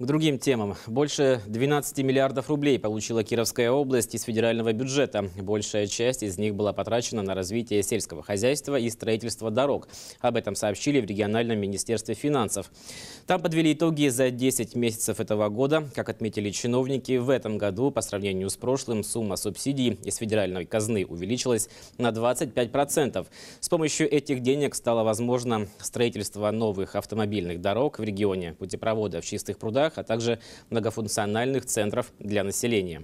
К другим темам. Больше 12 миллиардов рублей получила Кировская область из федерального бюджета. Большая часть из них была потрачена на развитие сельского хозяйства и строительство дорог. Об этом сообщили в региональном министерстве финансов. Там подвели итоги за 10 месяцев этого года. Как отметили чиновники, в этом году по сравнению с прошлым сумма субсидий из федеральной казны увеличилась на 25%. С помощью этих денег стало возможно строительство новых автомобильных дорог в регионе, путепровода в чистых прудах, городах, а также многофункциональных центров для населения.